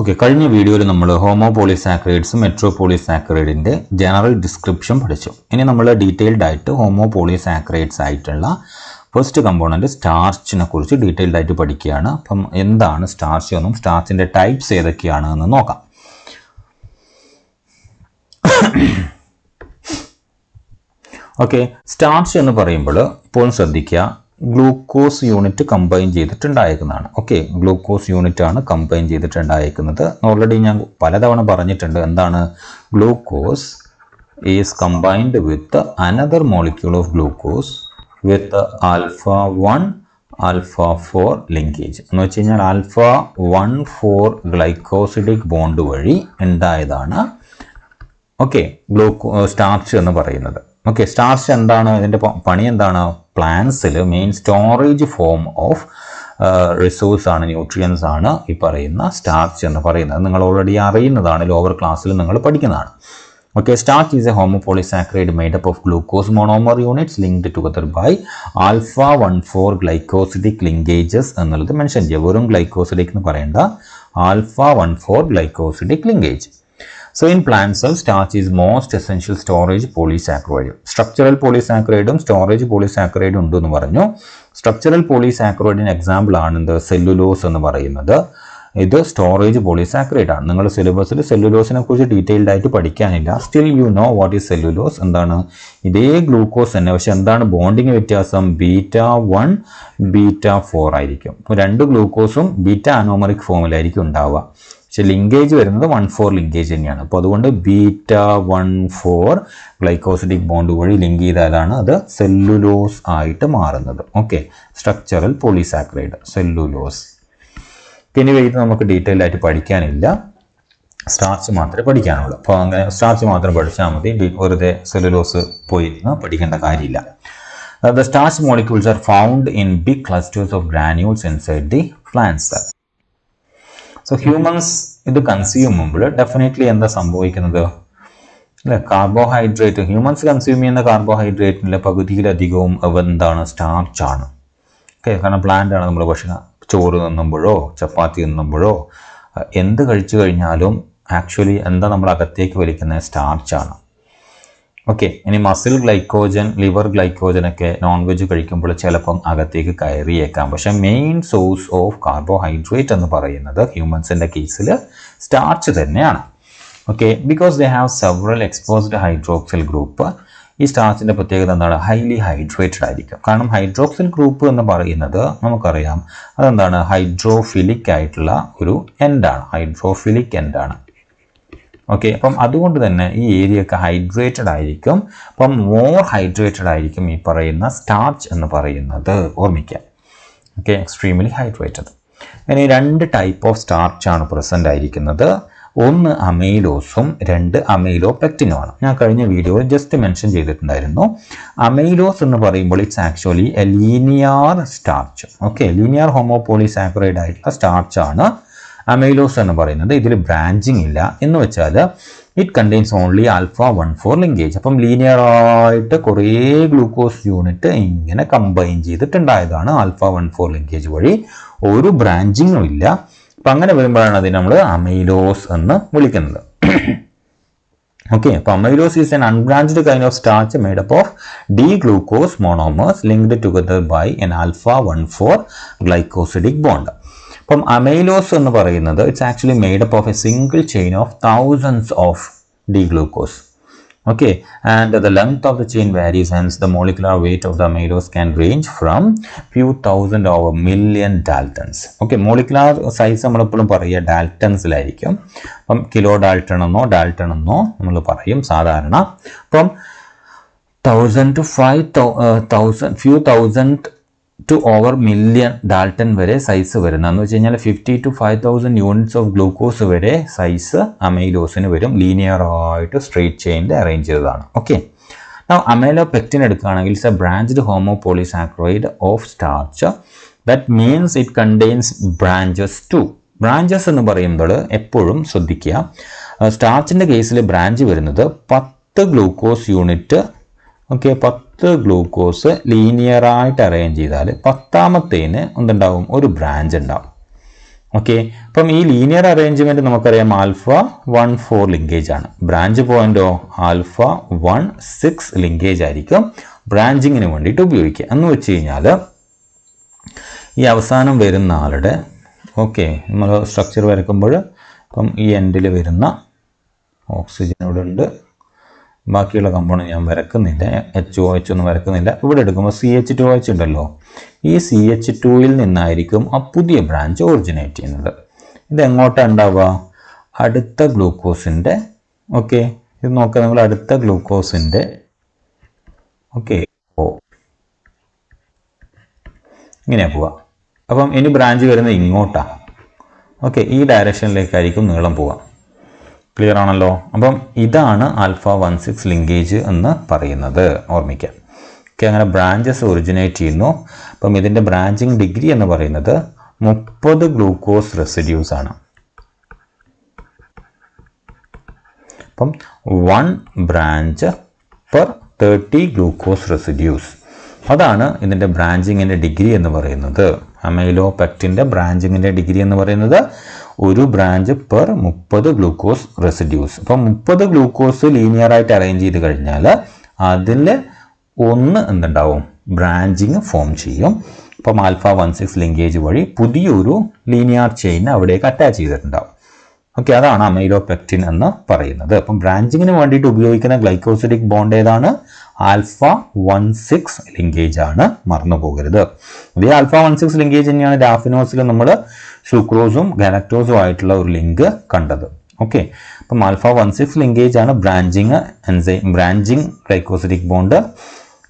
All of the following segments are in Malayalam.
ഓക്കെ കഴിഞ്ഞ വീഡിയോയിൽ നമ്മൾ ഹോമോ പോളിസാക്രൈഡ്സ് ജനറൽ ഡിസ്ക്രിപ്ഷൻ പഠിച്ചു ഇനി നമ്മൾ ഡീറ്റെയിൽഡ് ആയിട്ട് ഹോമോ ആയിട്ടുള്ള ഫസ്റ്റ് കമ്പോണൻറ്റ് സ്റ്റാർച്ചിനെ കുറിച്ച് ഡീറ്റെയിൽഡ് ആയിട്ട് പഠിക്കുകയാണ് അപ്പം എന്താണ് സ്റ്റാർച്ച് എന്നും സ്റ്റാർച്ചിൻ്റെ ടൈപ്സ് ഏതൊക്കെയാണ് എന്ന് നോക്കാം ഓക്കെ സ്റ്റാർച്ച് എന്ന് പറയുമ്പോൾ ഇപ്പോഴും ശ്രദ്ധിക്കുക ഗ്ലൂക്കോസ് യൂണിറ്റ് കമ്പൈൻ ചെയ്തിട്ടുണ്ടായിരിക്കുന്നതാണ് ഓക്കെ ഗ്ലൂക്കോസ് യൂണിറ്റ് ആണ് കമ്പൈൻ ചെയ്തിട്ടുണ്ടായിരിക്കുന്നത് ഓൾറെഡി ഞാൻ പലതവണ പറഞ്ഞിട്ടുണ്ട് എന്താണ് glucose is combined with another molecule of glucose with alpha one alpha four linkage എന്ന് വെച്ച് കഴിഞ്ഞാൽ alpha one four glycosidic bond വഴി ഉണ്ടായതാണ് ഓക്കെ ഗ്ലൂക്കോ സ്റ്റാർച്ച് എന്ന് പറയുന്നത് ഓക്കെ സ്റ്റാർച്ച് എന്താണ് ഇതിൻ്റെ പണി എന്താണ് പ്ലാന്റ്സിൽ main storage form of resource ആണ് ന്യൂട്രിയൻസ് ആണ് ഈ പറയുന്ന സ്റ്റാർച്ച് എന്ന് പറയുന്നത് നിങ്ങൾ ഓൾറെഡി അറിയുന്നതാണ് ലോവർ ക്ലാസ്സിൽ നിങ്ങൾ പഠിക്കുന്നതാണ് Okay, starch is a made up of glucose monomer units linked linked by alpha one 1,4 glycosidic linkages എന്നുള്ളത് മെൻഷൻ ചെയ്യുക വെറും ഗ്ലൈക്കോസിഡിക് എന്ന് പറയേണ്ട alpha one four glycosidic linkage so in plant cells, starch is most essential storage polysaccharide. Structural polysaccharide ഉം storage polysaccharide ഉണ്ട് എന്ന് പറഞ്ഞു സ്ട്രക്ചറൽ പോളിസാക്രോയിഡിന് എക്സാമ്പിൾ ആണ് എന്ത് സെല്ലുലോസ് എന്ന് പറയുന്നത് ഇത് സ്റ്റോറേജ് പോളിസാക്രൈഡ് ആണ് നിങ്ങളുടെ സിലബസിൽ സെല്ലുലോസിനെ കുറിച്ച് ഡീറ്റെയിൽഡ് ആയിട്ട് പഠിക്കാനില്ല still you know what is cellulose എന്താണ് ഇതേ ഗ്ലൂക്കോസ് തന്നെ പക്ഷെ എന്താണ് ബോണ്ടിങ് വ്യത്യാസം ബീറ്റ വൺ ബീറ്റ ഫോർ ആയിരിക്കും രണ്ട് ഗ്ലൂക്കോസും ബീറ്റ അനോമറിക് ഫോമിലായിരിക്കും ഉണ്ടാവുക പക്ഷെ ലിങ്കേജ് വരുന്നത് വൺ ഫോർ ലിങ്കേജ് തന്നെയാണ് അപ്പോൾ അതുകൊണ്ട് beta one four glycosidic bond വഴി ലിങ്ക് ചെയ്താലാണ് അത് സെല്ലുലോസ് ആയിട്ട് മാറുന്നത് ഓക്കെ സ്ട്രക്ചറൽ പോളിസാക്രൈഡ് സെല്ലുലോസ് പിന്നെ വൈകിട്ട് നമുക്ക് ഡീറ്റെയിൽ ആയിട്ട് പഠിക്കാനില്ല സ്റ്റാർച്ച് മാത്രമേ പഠിക്കാനുള്ളൂ അപ്പോൾ അങ്ങനെ സ്റ്റാർച്ച് മാത്രം പഠിച്ചാൽ മതി വെറുതെ സെല്ലുലോസ് പോയി പഠിക്കേണ്ട കാര്യമില്ല the starch molecules are found in big clusters of granules inside the plants so humans ഇത് കൺസ്യൂം ചെയ്യുമ്പോൾ ഡെഫിനറ്റ്ലി എന്താ സംഭവിക്കുന്നത് അല്ലെ കാർബോഹൈഡ്രേറ്റ് ഹ്യൂമൻസ് കൺസ്യൂം ചെയ്യുന്ന കാർബോഹൈഡ്രേറ്റിൻ്റെ പകുതിയിലധികവും അവ എന്താണ് സ്റ്റാർച്ചാണ് ഓക്കെ കാരണം പ്ലാന്റ് ആണ് നമ്മൾ ഭക്ഷണം ചോറ് തിന്നുമ്പോഴോ ചപ്പാത്തി തിന്നുമ്പോഴോ എന്ത് കഴിച്ചു കഴിഞ്ഞാലും ആക്ച്വലി എന്താ നമ്മൾ അകത്തേക്ക് വലിക്കുന്നത് സ്റ്റാർച്ചാണ് ഓക്കെ ഇനി മസിൽ ഗ്ലൈക്കോജൻ ലിവർ ഗ്ലൈക്കോജൻ ഒക്കെ നോൺ വെജ് കഴിക്കുമ്പോൾ ചിലപ്പം അകത്തേക്ക് കയറിയേക്കാം പക്ഷെ മെയിൻ സോഴ്സ് ഓഫ് കാർബോഹൈഡ്രേറ്റ് എന്ന് പറയുന്നത് ഹ്യൂമൻസിൻ്റെ കേസിൽ സ്റ്റാർച്ച് തന്നെയാണ് okay because they have several exposed hydroxyl group ഈ സ്റ്റാർച്ചിൻ്റെ പ്രത്യേകത എന്താണ് ഹൈലി ഹൈഡ്രേറ്റഡ് ആയിരിക്കും കാരണം ഹൈഡ്രോക്സിൽ ഗ്രൂപ്പ് എന്ന് പറയുന്നത് നമുക്കറിയാം അതെന്താണ് ഹൈഡ്രോഫിലിക് ആയിട്ടുള്ള ഒരു എൻഡാണ് ഹൈഡ്രോഫിലിക് എൻഡാണ് ഓക്കെ അപ്പം അതുകൊണ്ട് തന്നെ ഈ ഏരിയ ഒക്കെ ഹൈഡ്രേറ്റഡ് ആയിരിക്കും അപ്പം മോർ ഹൈഡ്രേറ്റഡ് ആയിരിക്കും ഈ പറയുന്ന സ്റ്റാർച്ച് എന്ന് പറയുന്നത് ഓർമ്മിക്കുക ഓക്കെ എക്സ്ട്രീംലി ഹൈഡ്രേറ്റഡ് ഇനി രണ്ട് ടൈപ്പ് ഓഫ് സ്റ്റാർച്ചാണ് പ്രസൻ്റ് ആയിരിക്കുന്നത് ഒന്ന് അമൈലോസും രണ്ട് അമൈലോ പെക്റ്റിനുമാണ് ഞാൻ കഴിഞ്ഞ വീഡിയോയിൽ ജസ്റ്റ് മെൻഷൻ ചെയ്തിട്ടുണ്ടായിരുന്നു അമൈലോസ് എന്ന് പറയുമ്പോൾ it's actually a linear starch okay linear homopolysaccharide ആയിട്ടുള്ള സ്റ്റാർച്ചാണ് ആണ് അമൈലോസ് എന്ന് പറയുന്നത് ഇതിൽ ബ്രാഞ്ചിങ് ഇല്ല എന്ന് വെച്ചാൽ it contains only alpha one four linkage അപ്പം ലീനിയർ ആയിട്ട് കുറേ ഗ്ലൂക്കോസ് യൂണിറ്റ് ഇങ്ങനെ കമ്പൈൻ ചെയ്തിട്ടുണ്ടായതാണ് ആൽഫ വൺ ഫോർ ലിങ്കേജ് വഴി ഒരു ബ്രാഞ്ചിങ്ങും ഇല്ല അപ്പം അങ്ങനെ വരുമ്പോഴാണ് അതിനെ നമ്മൾ അമൈലോസ് എന്ന് വിളിക്കുന്നത് ഓക്കെ അപ്പം amylose is an unbranched kind of starch made up of D glucose monomers linked together by an alpha one four glycosidic bond അപ്പം അമൈലോസ് എന്ന് പറയുന്നത് it's actually made up of a single chain of thousands of D glucose okay and the length of the chain varies hence the molecular weight of the amylose can range from few thousand over million daltons okay molecular size നമ്മൾ എപ്പോഴും പറയുക ഡാൽട്ടൺസിലായിരിക്കും അപ്പം കിലോ ഡാൽട്ടൺ എന്നോ ഡാൽട്ടൺ എന്നോ നമ്മൾ പറയും സാധാരണ അപ്പം thousand to five thousand few thousand to over million dalton വരെ സൈസ് വരുന്ന എന്ന് വെച്ച് കഴിഞ്ഞാൽ fifty to five thousand units of glucose വരെ സൈസ് അമൈലോസിന് വരും ലീനിയർ ആയിട്ട് സ്ട്രെയിറ്റ് ചെയിൻ്റെ അറേഞ്ച് ചെയ്തതാണ് ഓക്കെ അമൈലോ പെക്റ്റിൻ എടുക്കുകയാണെങ്കിൽ it's a branched homopolysaccharide of starch that means it contains branches to branches എന്ന് പറയുമ്പോൾ എപ്പോഴും ശ്രദ്ധിക്കുക സ്റ്റാർച്ചിൻ്റെ കേസിൽ ബ്രാഞ്ച് വരുന്നത് പത്ത് ഗ്ലൂക്കോസ് യൂണിറ്റ് ഓക്കെ പത്ത് പത്ത് ഗ്ലൂക്കോസ് ലീനിയറായിട്ട് അറേഞ്ച് ചെയ്താൽ പത്താമത്തേന് എന്തുണ്ടാവും ഒരു ബ്രാഞ്ച് ഉണ്ടാവും ഓക്കെ അപ്പം ഈ ലീനിയർ അറേഞ്ച്മെൻ്റ് നമുക്കറിയാം ആൽഫ വൺ ഫോർ ലിങ്കേജ് ആണ് ബ്രാഞ്ച് പോയിൻറ്റോ ആൽഫ വൺ സിക്സ് ലിങ്കേജ് ആയിരിക്കും ബ്രാഞ്ചിങ്ങിന് വേണ്ടിയിട്ട് ഉപയോഗിക്കുക എന്ന് വെച്ച് കഴിഞ്ഞാൽ ഈ അവസാനം വരുന്ന ആളുടെ ഓക്കെ നമ്മൾ സ്ട്രക്ചർ വരയ്ക്കുമ്പോൾ ഇപ്പം ഈ എൻഡിൽ വരുന്ന ഓക്സിജൻ ഇവിടെ ഉണ്ട് ബാക്കിയുള്ള കമ്പോണൻറ്റ് ഞാൻ വരക്കുന്നില്ല എച്ച് ഒ എച്ച് ഒന്നും വരക്കുന്നില്ല ഇവിടെ എടുക്കുമ്പോൾ സി എച്ച് ടു എച്ച് ഉണ്ടല്ലോ ഈ സി എച്ച് ടുവിൽ നിന്നായിരിക്കും ആ പുതിയ ബ്രാഞ്ച് ഒറിജിനേറ്റ് ചെയ്യുന്നത് ഇത് എങ്ങോട്ടാണ് ഉണ്ടാവുക അടുത്ത ഗ്ലൂക്കോസിൻ്റെ ഓക്കെ ഇത് നോക്കുക നിങ്ങൾ അടുത്ത ഗ്ലൂക്കോസിൻ്റെ ഓക്കെ ഓ ഇങ്ങനെയാണ് പോവുക അപ്പം ഇനി ബ്രാഞ്ച് വരുന്നത് ഇങ്ങോട്ടാണ് ഓക്കെ ഈ ഡയറക്ഷനിലേക്കായിരിക്കും നീളം പോവാം ക്ലിയർ ആണല്ലോ അപ്പം ഇതാണ് ആൽഫ വൺ സിക്സ് ലിങ്കേജ് എന്ന് പറയുന്നത് ഓർമ്മിക്കാം ഓക്കെ അങ്ങനെ ബ്രാഞ്ചസ് ഒറിജിനേറ്റ് ചെയ്യുന്നു അപ്പം ഇതിൻ്റെ ബ്രാഞ്ചിങ് ഡിഗ്രി എന്ന് പറയുന്നത് മുപ്പത് ഗ്ലൂക്കോസ് റെസിഡ്യൂസ് ആണ് അപ്പം one branch per thirty glucose residues അതാണ് ഇതിൻ്റെ ബ്രാഞ്ചിങ്ങിൻ്റെ ഡിഗ്രി എന്ന് പറയുന്നത് അമൈലോ പെക്റ്റിൻ്റെ ബ്രാഞ്ചിങ്ങിൻ്റെ ഡിഗ്രി എന്ന് പറയുന്നത് ഒരു ബ്രാഞ്ച് പെർ മുപ്പത് ഗ്ലൂക്കോസ് റെസിഡ്യൂസ് അപ്പം മുപ്പത് ഗ്ലൂക്കോസ് ലീനിയർ ആയിട്ട് അറേഞ്ച് ചെയ്ത് കഴിഞ്ഞാൽ അതിൽ ഒന്ന് എന്തുണ്ടാവും ബ്രാഞ്ചിങ് ഫോം ചെയ്യും ഇപ്പം ആൽഫ വൺ സിക്സ് ലിങ്കേജ് വഴി പുതിയൊരു ലീനിയർ ചെയിൻ അവിടേക്ക് അറ്റാച്ച് ചെയ്തിട്ടുണ്ടാവും ഓക്കെ അതാണ് അമൈലോപെക്റ്റിൻ എന്ന് പറയുന്നത് അപ്പം ബ്രാഞ്ചിങ്ങിന് വേണ്ടിയിട്ട് ഉപയോഗിക്കുന്ന ഗ്ലൈക്കോസിഡിക് ബോണ്ട് ഏതാണ് ആൽഫ വൺ സിക്സ് ലിങ്കേജ് ആണ് മറന്നു പോകരുത് ഇതേ ആൽഫ വൺ സിക്സ് ലിങ്കേജ് തന്നെയാണ് ഡാഫിനോസിൽ നമ്മൾ ഷുക്രോസും ഗാലക്ടോസും ആയിട്ടുള്ള ഒരു ലിങ്ക് കണ്ടത് ഓക്കെ അപ്പം ആൽഫ വൺ സിക്സ് ലിങ്കേജ് ആണ് branching enzyme branching glycosidic bond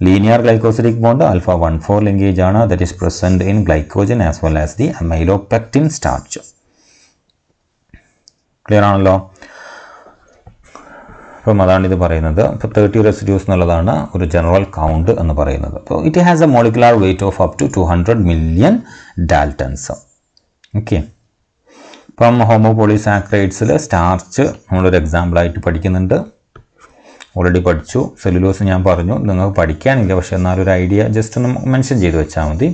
linear glycosidic bond alpha one four linkage ആണ് that is present in glycogen as well as the amylopectin starch clear ആണല്ലോ അപ്പം അതാണ് ഇത് പറയുന്നത് അപ്പോൾ തേർട്ടി റെസിഡ്യൂസ് എന്നുള്ളതാണ് ഒരു ജനറൽ കൗണ്ട് എന്ന് പറയുന്നത് അപ്പോൾ it has a molecular weight of up to two hundred million daltons okay ഇപ്പം ഹോമോപോളിസാക്രൈഡ്സിൽ സ്റ്റാർച്ച് നമ്മളൊരു എക്സാമ്പിളായിട്ട് പഠിക്കുന്നുണ്ട് ഓൾറെഡി പഠിച്ചു സെല്ലുലോസ് ഞാൻ പറഞ്ഞു നിങ്ങൾക്ക് പഠിക്കാനില്ല പക്ഷേ എന്നാലൊരു ഐഡിയ ജസ്റ്റ് ഒന്ന് മെൻഷൻ ചെയ്ത് വെച്ചാൽ മതി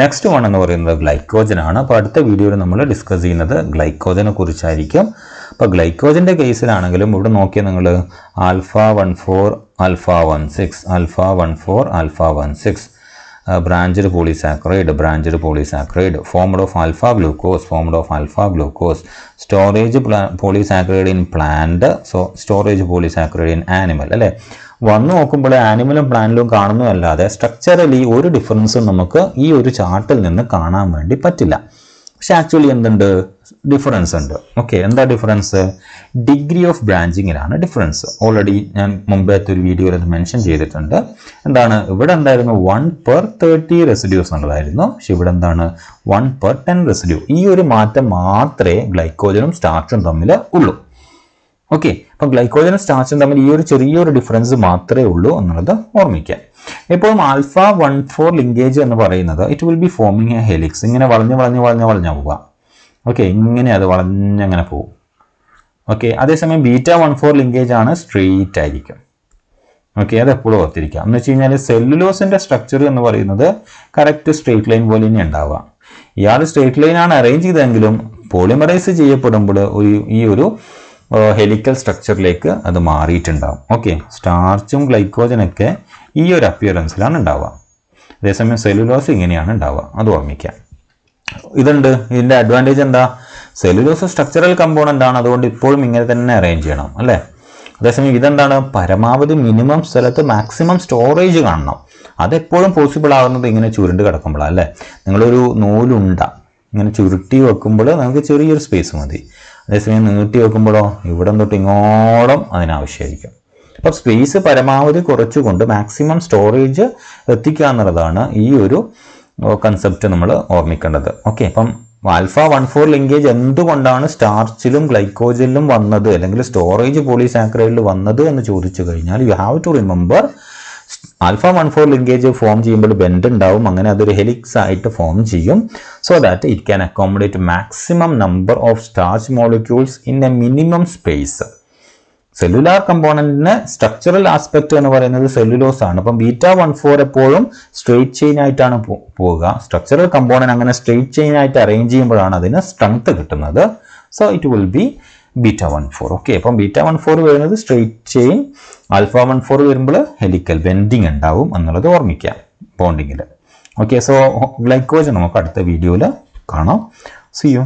നെക്സ്റ്റ് വൺ എന്ന് പറയുന്നത് ഗ്ലൈക്കോജൻ ആണ് അപ്പോൾ അടുത്ത വീഡിയോയിൽ നമ്മൾ ഡിസ്കസ് ചെയ്യുന്നത് ഗ്ലൈക്കോജനെ കുറിച്ചായിരിക്കും അപ്പോൾ ഗ്ലൈക്കോജൻ്റെ കേസിലാണെങ്കിലും ഇവിടെ നോക്കിയാൽ നിങ്ങൾ alpha one four alpha one six alpha one four alpha one six branched polysaccharide branched polysaccharide formed of alpha glucose formed of alpha glucose storage polysaccharide in plant so storage polysaccharide in animal അല്ലേ വന്ന് നോക്കുമ്പോൾ ആനിമലും പ്ലാന്റിലും കാണുന്നതല്ലാതെ സ്ട്രക്ചറലി ഒരു ഡിഫറൻസും നമുക്ക് ഈ ഒരു ചാർട്ടിൽ നിന്ന് കാണാൻ വേണ്ടി പറ്റില്ല പക്ഷെ ആക്ച്വലി എന്തുണ്ട് ഡിഫറൻസ് ഉണ്ട് ഓക്കെ എന്താ ഡിഫറൻസ് ഡിഗ്രി ഓഫ് ബ്രാഞ്ചിങ്ങിലാണ് ഡിഫറൻസ് ഓൾറെഡി ഞാൻ മുമ്പത്തെ ഒരു വീഡിയോയിൽ അത് മെൻഷൻ ചെയ്തിട്ടുണ്ട് എന്താണ് ഇവിടെ എന്തായിരുന്നു വൺ പെർ തേർട്ടി റെസിഡ്യൂസ് ഉള്ളതായിരുന്നു പക്ഷെ ഇവിടെ എന്താണ് വൺ പെർ ടെൻ റെസിഡ്യൂ ഈ ഒരു മാറ്റം മാത്രമേ ഗ്ലൈക്കോജനും സ്റ്റാർച്ചും തമ്മിൽ ഉള്ളൂ ഓക്കെ അപ്പം ഗ്ലൈക്കോജനും സ്റ്റാർച്ചും തമ്മിൽ ഈ ഒരു ചെറിയൊരു ഡിഫറൻസ് മാത്രമേ ഉള്ളൂ എന്നുള്ളത് ഓർമ്മിക്കാം എപ്പോഴും ആൽഫ വൺ ഫോർ ലിങ്കേജ് എന്ന് പറയുന്നത് it will be forming a helix ഇങ്ങനെ വളഞ്ഞ് വളഞ്ഞ് വളഞ്ഞ് വളഞ്ഞ പോവുക ഓക്കെ ഇങ്ങനെ അത് വളഞ്ഞങ്ങനെ പോകും ഓക്കെ അതേസമയം ബീറ്റ വൺ ഫോർ ലിങ്കേജ് ആണ് സ്ട്രെയിറ്റ് ആയിരിക്കും ഓക്കെ അത് എപ്പോഴും ഓർത്തിരിക്കാം എന്ന് വെച്ച് കഴിഞ്ഞാൽ സെല്ലുലോസിൻ്റെ സ്ട്രക്ചർ എന്ന് പറയുന്നത് കറക്റ്റ് സ്ട്രെയിറ്റ് ലൈൻ പോലെ തന്നെ ഉണ്ടാവുക ഇയാൾ സ്ട്രെയിറ്റ് ആണ് അറേഞ്ച് ചെയ്തതെങ്കിലും പോളിമറൈസ് ചെയ്യപ്പെടുമ്പോൾ ഒരു ഈ ഒരു ഹെലിക്കൽ സ്ട്രക്ചറിലേക്ക് അത് മാറിയിട്ടുണ്ടാവും ഓക്കെ സ്റ്റാർച്ചും ഗ്ലൈക്കോജനൊക്കെ ഈ ഒരു അപ്പിയറൻസിലാണ് ഉണ്ടാവുക അതേസമയം സെലുലോസ് ഇങ്ങനെയാണ് ഉണ്ടാവുക അത് ഓർമ്മിക്കാം ഇതുണ്ട് ഇതിൻ്റെ അഡ്വാൻറ്റേജ് എന്താ സെലുലോസ് സ്ട്രക്ചറൽ കമ്പോണൻ്റ് ആണ് അതുകൊണ്ട് ഇപ്പോഴും ഇങ്ങനെ തന്നെ അറേഞ്ച് ചെയ്യണം അല്ലേ അതേസമയം ഇതെന്താണ് പരമാവധി മിനിമം സ്ഥലത്ത് മാക്സിമം സ്റ്റോറേജ് കാണണം അതെപ്പോഴും പോസിബിൾ ആവുന്നത് ഇങ്ങനെ ചുരുണ്ട് കിടക്കുമ്പോഴാണ് അല്ലേ നിങ്ങളൊരു നൂലുണ്ട ഇങ്ങനെ ചുരുട്ടി വെക്കുമ്പോൾ നമുക്ക് ചെറിയൊരു സ്പേസ് മതി അതേസമയം നീട്ടി വെക്കുമ്പോഴോ ഇവിടെ തൊട്ട് ഇങ്ങോളം അതിനാവശ്യമായിരിക്കും അപ്പം സ്പേസ് പരമാവധി കുറച്ചുകൊണ്ട് മാക്സിമം സ്റ്റോറേജ് എത്തിക്കുക എന്നുള്ളതാണ് ഈ ഒരു കൺസെപ്റ്റ് നമ്മൾ ഓർമ്മിക്കേണ്ടത് ഓക്കെ അപ്പം ആൽഫ വൺ ഫോർ ലിങ്കേജ് എന്തുകൊണ്ടാണ് സ്റ്റാർച്ചിലും ഗ്ലൈക്കോജനിലും വന്നത് അല്ലെങ്കിൽ സ്റ്റോറേജ് പോളിസാക്രൈഡിൽ വന്നത് എന്ന് ചോദിച്ചു കഴിഞ്ഞാൽ you have to remember alpha one four linkage form ചെയ്യുമ്പോൾ ബെൻഡ് ഉണ്ടാവും അങ്ങനെ അതൊരു ഹെലിക്സ് ആയിട്ട് ഫോം ചെയ്യും so that it can accommodate maximum number of starch molecules in a minimum space cellular കമ്പോണന്റിന് സ്ട്രക്ചറൽ ആസ്പെക്ട് എന്ന് പറയുന്നത് സെല്ലുലോസ് ആണ് അപ്പം ബീറ്റ വൺ ഫോർ എപ്പോഴും സ്ട്രെയിറ്റ് ചെയിൻ ആയിട്ടാണ് പോവുക സ്ട്രക്ചറൽ കമ്പോണന്റ് അങ്ങനെ സ്ട്രെയിറ്റ് ചെയിൻ ആയിട്ട് അറേഞ്ച് ചെയ്യുമ്പോഴാണ് അതിന് സ്ട്രെങ്ത് കിട്ടുന്നത് so it will be beta one four okay അപ്പം ബീറ്റ വൺ ഫോർ വരുന്നത് straight chain alpha one four വരുമ്പോൾ ഹെലിക്കൽ ബെൻഡിങ് ഉണ്ടാവും എന്നുള്ളത് ഓർമ്മിക്കാം ബോണ്ടിങ്ങിൽ ഓക്കെ സോ ഗ്ലൈക്കോജൻ നമുക്ക് അടുത്ത വീഡിയോയിൽ കാണാം സിയോ